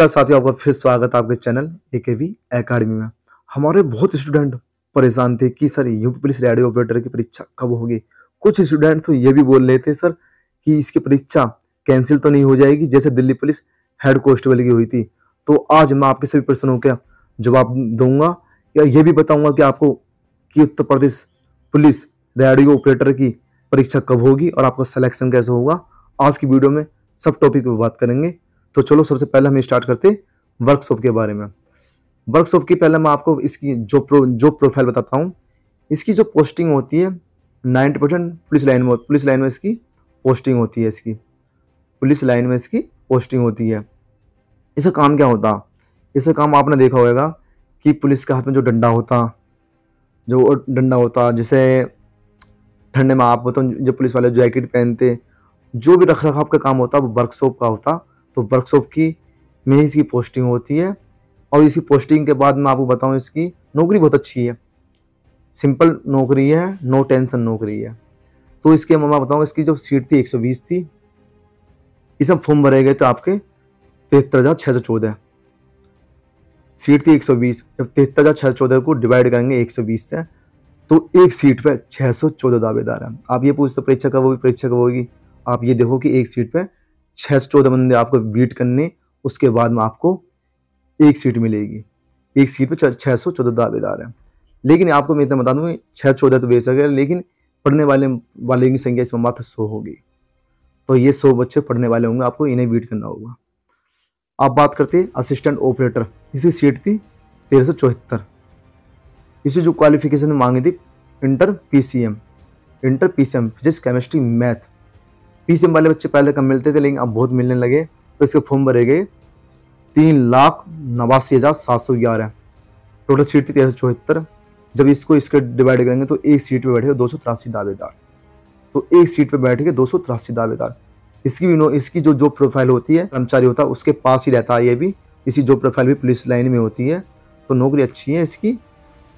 नमस्कार साथियों आपका फिर स्वागत आपके चैनल ए के वी अकेडमी में हमारे बहुत स्टूडेंट परेशान थे कि sir UP police radio operator की परीक्षा कब होगी कुछ स्टूडेंट तो ये भी बोल रहे थे सर कि इसकी परीक्षा कैंसिल तो नहीं हो जाएगी जैसे दिल्ली पुलिस हेड कॉन्स्टेबल की हुई थी तो आज मैं आपके सभी प्रश्नों का जवाब दूंगा या ये भी बताऊंगा कि आपको कि Uttar Pradesh police radio operator की परीक्षा कब होगी और आपका सिलेक्शन कैसे होगा आज की वीडियो में सब टॉपिक पर बात करेंगे तो चलो सबसे पहले हम स्टार्ट करते वर्कशॉप के बारे में वर्कशॉप की पहले मैं आपको इसकी जो प्रो जो प्रोफाइल बताता हूँ इसकी जो पोस्टिंग होती है नाइन्टी परसेंट पुलिस लाइन में पुलिस लाइन में इसकी पोस्टिंग होती है इसकी पुलिस लाइन में इसकी पोस्टिंग होती है इसका काम क्या होता इसका काम आपने देखा होगा कि पुलिस के हाथ में जो डंडा होता जो डंडा होता जैसे ठंडे में आप होता जो पुलिस वाले जैकेट पहनते जो भी रख रखाव का काम होता वो वर्कशॉप का होता तो वर्कशॉप की में ही इसकी पोस्टिंग होती है और इसी पोस्टिंग के बाद मैं आपको बताऊँ इसकी नौकरी बहुत अच्छी है सिंपल नौकरी है नो टेंशन नौकरी है तो इसके मैं बताऊँ इसकी जो सीट थी 120 थी इसमें फॉर्म भरे गए थे आपके तिहत्तर हज़ार छः सौ चौदह सीट थी 120 जब तिहत्तर हज़ार छः सौ चौदह को डिवाइड करेंगे 120 से तो एक सीट पे 614 दावेदार हैं आप ये पूछ सकते तो परीक्षा कब होगी परीक्षा कब होगी आप ये देखो कि एक सीट पे छः से चौदह बंदे आपको बीट करने उसके बाद में आपको एक सीट मिलेगी एक सीट पर छः सौ चौदह दावेदार हैं लेकिन आपको मैं इतना बता दूँगी छः चौदह तो बेसक है लेकिन पढ़ने वाले वाले की संख्या इसमें मात्र सौ होगी तो ये सौ बच्चे पढ़ने वाले होंगे आपको इन्हें बीट करना होगा आप बात करते असिस्टेंट ऑपरेटर इसी सीट थी तेरह सौ चौहत्तर इसी जो क्वालिफिकेशन मांगी थी inter PCM inter PCM physics chemistry math P वाले बच्चे पहले कम मिलते थे लेकिन अब बहुत मिलने लगे तो इसके फॉर्म भरे गए तीन लाख नवासी हज़ार सात सौ ग्यारह टोटल सीट थी तेरह सौ चौहत्तर जब इसको इसके डिवाइड करेंगे तो एक सीट पर बैठेगा दो सौ तिरासी दावेदार तो एक सीट पर बैठ के दो सौ तिरासी दावेदार इसकी भी इसकी जो जॉब प्रोफाइल होती है कर्मचारी होता है उसके पास ही रहता है ये भी इसी जॉब प्रोफाइल भी पुलिस लाइन में होती है तो नौकरी अच्छी है इसकी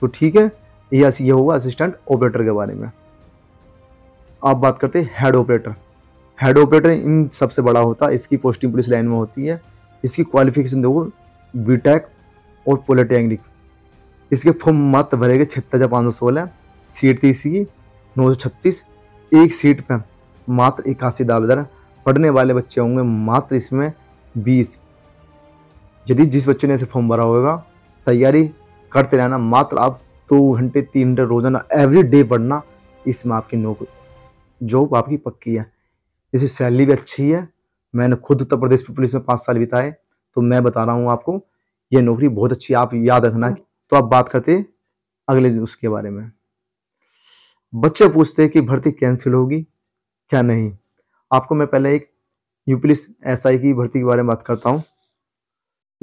तो ठीक है ये ये होगा असिस्टेंट ऑपरेटर के बारे में आप बात करते हैं हेड ऑपरेटर हेड ऑपरेटर इन सबसे बड़ा होता है इसकी पोस्टिंग पुलिस लाइन में होती है इसकी क्वालिफिकेशन देखो टेक e और पॉलिटेक्निक इसके फॉर्म मात्र भरे गए छत्तर हज़ार पाँच सौ सोलह सीट थी इसकी नौ सौ छत्तीस एक सीट पर मात्र इक्यासी दावेदार पढ़ने वाले बच्चे होंगे मात्र इसमें बीस यदि जिस बच्चे ने ऐसे फॉर्म भरा होगा तैयारी करते रहना मात्र आप दो तो घंटे तीन घंटे रोजाना एवरी डे पढ़ना इसमें आपकी नौकरी जॉब आपकी पक्की है इसकी सैलरी भी अच्छी है मैंने खुद उत्तर प्रदेश पुलिस में पाँच साल बिताए तो मैं बता रहा हूँ आपको ये नौकरी बहुत अच्छी आप याद रखना तो आप बात करते अगले उसके बारे में बच्चे पूछते हैं कि भर्ती कैंसिल होगी क्या नहीं आपको मैं पहले एक यू पुलिस एस की भर्ती के बारे में बात करता हूँ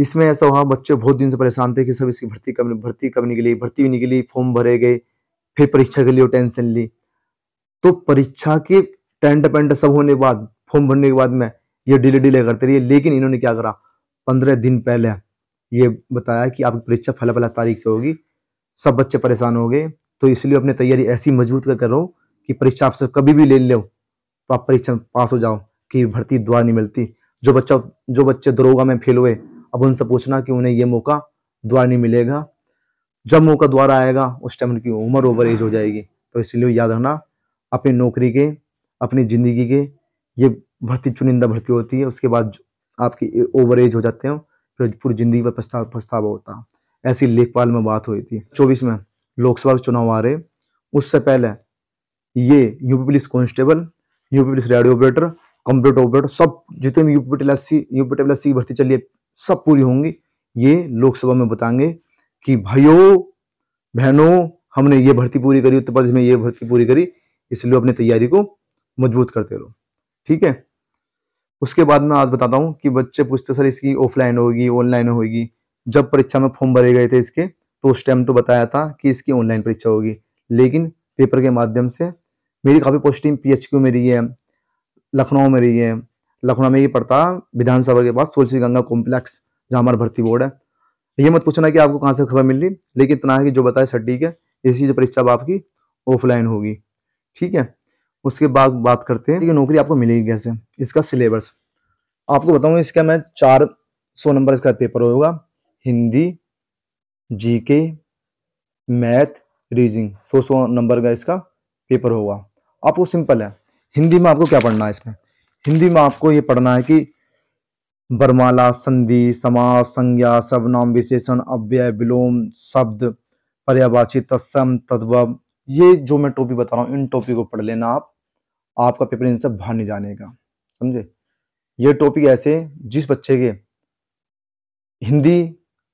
इसमें ऐसा हुआ बच्चे बहुत दिन से परेशान थे कि सब इसकी भर्ती कब भर्ती कब निकली भर्ती भी निकली फॉर्म भरे गए फिर परीक्षा के लिए टेंशन ली तो परीक्षा के टेंट पेंट सब होने के बाद फॉर्म भरने के बाद में ये डिले डिले करते रहिए लेकिन इन्होंने क्या करा पंद्रह दिन पहले ये बताया कि आपकी परीक्षा फला फला तारीख से होगी सब बच्चे परेशान हो गए तो इसलिए अपनी तैयारी ऐसी मजबूत कर करो कि परीक्षा आपसे कभी भी ले लो तो आप परीक्षा पास हो जाओ कि भर्ती द्वार नहीं मिलती जो बच्चा जो बच्चे दरोगा में फेल हुए अब उनसे पूछना कि उन्हें ये मौका द्वार नहीं मिलेगा जब मौका द्वार आएगा उस टाइम उनकी उम्र ओवर एज हो जाएगी तो इसलिए याद रखना अपनी नौकरी के अपनी ज़िंदगी के ये भर्ती चुनिंदा भर्ती होती है उसके बाद आपकी ओवर एज हो जाते हैं फिर पूरी ज़िंदगी पर पछतावा पछतावा होता ऐसी लेखपाल में बात हुई थी चौबीस में लोकसभा चुनाव आ रहे उससे पहले ये UP police constable UP police radio operator computer operator सब जितने भी यूपी टेल यूपी टेबल की भर्ती चली है सब पूरी होंगी ये लोकसभा में बताएंगे कि भाइयों बहनों हमने ये भर्ती पूरी करी उत्तर प्रदेश में ये भर्ती पूरी करी इसलिए अपनी तैयारी को मजबूत करते रहो ठीक है उसके बाद मैं आज बताता हूँ कि बच्चे पूछते सर इसकी ऑफलाइन होगी ऑनलाइन होगी जब परीक्षा में फॉर्म भरे गए थे इसके तो उस टाइम तो बताया था कि इसकी ऑनलाइन परीक्षा होगी लेकिन पेपर के माध्यम से मेरी काफ़ी पोस्टिंग पी क्यू में रही है लखनऊ में रही है लखनऊ में ये पड़ता विधानसभा के पास तुलसी गंगा कॉम्प्लेक्स जहाँ हमारा भर्ती बोर्ड है ये मत पूछना कि आपको कहाँ से खबर मिल रही लेकिन इतना है कि जो बताया सर ठीक है इसी जो परीक्षा आपकी ऑफलाइन होगी ठीक है उसके बाद बात करते हैं कि नौकरी आपको मिलेगी कैसे इसका सिलेबस आपको बताऊंगा इसका मैं चार सौ नंबर इसका पेपर होगा हिंदी जीके मैथ रीजिंग सौ सौ नंबर का इसका पेपर होगा आपको सिंपल है हिंदी में आपको क्या पढ़ना है इसमें हिंदी में आपको ये पढ़ना है कि बरमाला संधि समास संज्ञा नाम विशेषण अव्यय विलोम शब्द पर्यावाची तत्सम तद्भव ये जो मैं टॉपिक बता रहा हूँ इन टॉपिक को पढ़ लेना आप आपका पेपर इन सब बाहर नहीं जाने का समझे ये टॉपिक ऐसे जिस बच्चे के हिंदी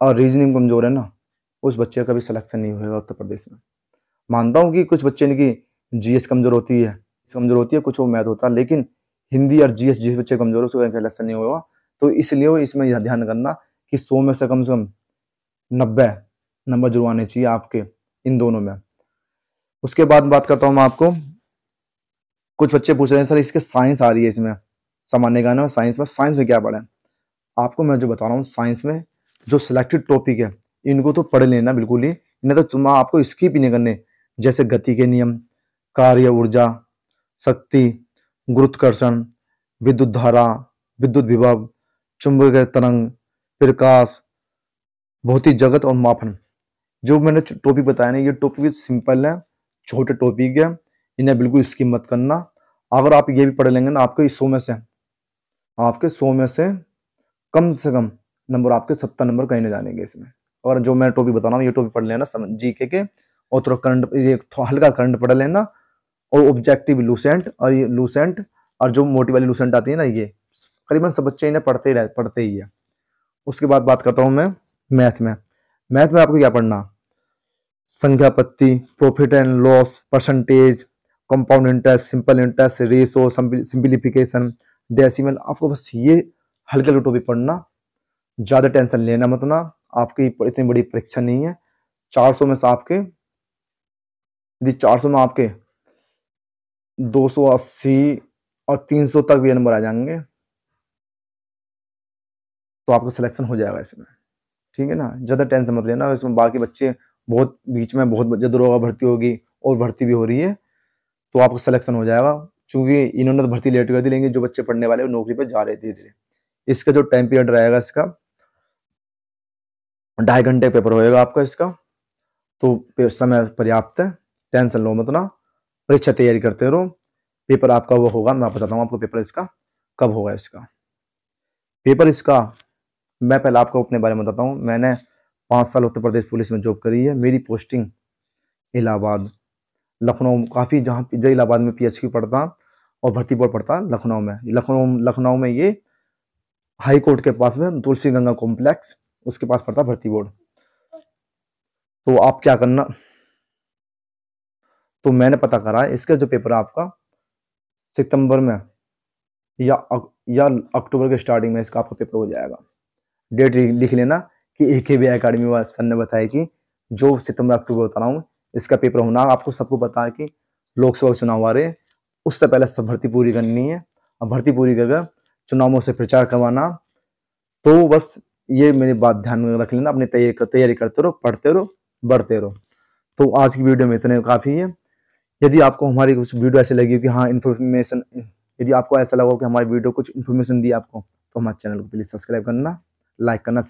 और रीजनिंग कमज़ोर है ना उस बच्चे का भी सिलेक्शन नहीं होगा उत्तर प्रदेश में मानता हूँ कि कुछ बच्चे की जी कमज़ोर होती है कमज़ोर होती है कुछ वो मैथ होता है लेकिन हिंदी और जीएस जिस बच्चे कमज़ोर है उसका सिलेक्शन नहीं होगा तो इसलिए इसमें यह ध्यान करना कि सौ में से कम से कम नब्बे नंबर जुड़वाने चाहिए आपके इन दोनों में उसके बाद बात करता हूँ मैं आपको कुछ बच्चे पूछ रहे हैं सर इसके साइंस आ रही है इसमें सामान्य ज्ञान और साइंस में साइंस में क्या पढ़े आपको मैं जो बता रहा हूँ साइंस में जो सिलेक्टेड टॉपिक है इनको तो पढ़ लेना बिल्कुल ही नहीं तो तुम आपको स्कीप ही नहीं करने जैसे गति के नियम कार्य ऊर्जा शक्ति गुरुत्कर्षण विद्युत धारा विद्युत विभव चुंबकीय तरंग प्रकाश भौतिक जगत और मापन जो मैंने टॉपिक बताया ना ये टॉपिक सिंपल है छोटे टॉपिक है इन्हें बिल्कुल स्किप मत करना अगर आप ये भी पढ़ लेंगे ना आपके सौ में से आपके सौ में से कम से कम नंबर आपके सत्तर नंबर कहीं नहीं जानेंगे इसमें और जो मैं टॉपिक बता रहा हूँ ये टॉपिक पढ़ लेना समझ जी के, के और थोड़ा करंट ये हल्का करंट पढ़ लेना और ऑब्जेक्टिव लूसेंट और ये लूसेंट और जो मोटी वाली लूसेंट आती है ना ये करीबन सब बच्चे इन्हें पढ़ते ही पढ़ते ही है उसके बाद बात करता हूँ मैं मैथ में मैथ में आपको क्या पढ़ना संख्यापत्ति profit and loss percentage compound interest simple interest ratio simplification decimal आपको बस ये हल्के लुटो भी पढ़ना ज़्यादा टेंशन लेना मत ना आपकी इतनी बड़ी परीक्षा नहीं है 400 में से आपके यदि 400 में आपके 280 और 300 तक भी नंबर आ जाएंगे तो आपका सिलेक्शन हो जाएगा इसमें ठीक है ना ज़्यादा टेंशन मत लेना इसमें बाकी बच्चे बहुत बीच में बहुत होगा भर्ती होगी और भर्ती भी हो रही है तो आपका सिलेक्शन हो जाएगा क्योंकि इन्होंने तो भर्ती लेट कर दी लेंगे जो बच्चे पढ़ने वाले नौकरी पर जा रहे धीरे धीरे इसका जो टाइम पीरियड रहेगा इसका ढाई घंटे पेपर होएगा आपका इसका तो समय पर्याप्त है टेंशन लो मत ना परीक्षा तैयारी करते रहो पेपर आपका वो होगा मैं बताता हूँ आपको पेपर इसका कब होगा इसका पेपर इसका मैं पहले आपको अपने बारे में बताता हूँ मैंने पाँच साल उत्तर प्रदेश पुलिस में जॉब करी है मेरी पोस्टिंग इलाहाबाद लखनऊ काफ़ी जहाँ जईलाबाद में पीएचक्यू पढ़ता और भर्ती बोर्ड पढ़ता लखनऊ में लखनऊ लखनऊ में ये हाई कोर्ट के पास में तुलसी गंगा कॉम्प्लेक्स उसके पास पड़ता भर्ती बोर्ड तो आप क्या करना तो मैंने पता करा इसका जो पेपर है आपका सितंबर में या या अक्टूबर के स्टार्टिंग में इसका आपका पेपर हो जाएगा डेट लिख लेना कि ए के बी अकेडमी सर ने बताया कि जो सितंबर अक्टूबर बता रहा हूँ इसका पेपर होना आपको सबको पता है कि लोकसभा चुनाव आ रहे हैं उससे पहले सब भर्ती पूरी करनी है और भर्ती पूरी करके चुनावों से प्रचार करवाना तो बस ये मेरी बात ध्यान में रख लेना अपनी तैयारी कर, तैयारी करते रहो पढ़ते रहो बढ़ते रहो तो आज की वीडियो में इतने काफ़ी है यदि आपको हमारी कुछ वीडियो ऐसी लगी हो कि हाँ इन्फॉर्मेशन यदि आपको ऐसा लगा हो कि हमारी वीडियो कुछ इन्फॉर्मेशन दी आपको तो हमारे चैनल को प्लीज़ सब्सक्राइब करना लाइक करना